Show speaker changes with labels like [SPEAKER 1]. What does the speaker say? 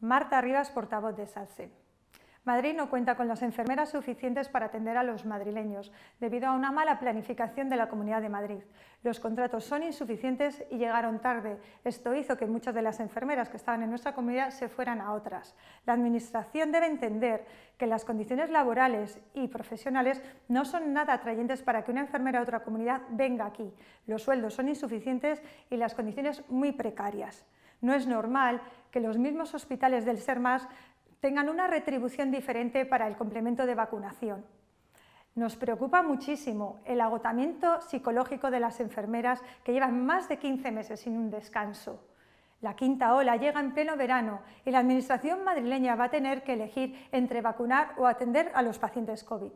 [SPEAKER 1] Marta Rivas, portavoz de SADSE. Madrid no cuenta con las enfermeras suficientes para atender a los madrileños, debido a una mala planificación de la Comunidad de Madrid. Los contratos son insuficientes y llegaron tarde. Esto hizo que muchas de las enfermeras que estaban en nuestra comunidad se fueran a otras. La Administración debe entender que las condiciones laborales y profesionales no son nada atrayentes para que una enfermera de otra comunidad venga aquí. Los sueldos son insuficientes y las condiciones muy precarias. No es normal que los mismos hospitales del SERMAS tengan una retribución diferente para el complemento de vacunación. Nos preocupa muchísimo el agotamiento psicológico de las enfermeras que llevan más de 15 meses sin un descanso. La quinta ola llega en pleno verano y la Administración madrileña va a tener que elegir entre vacunar o atender a los pacientes COVID.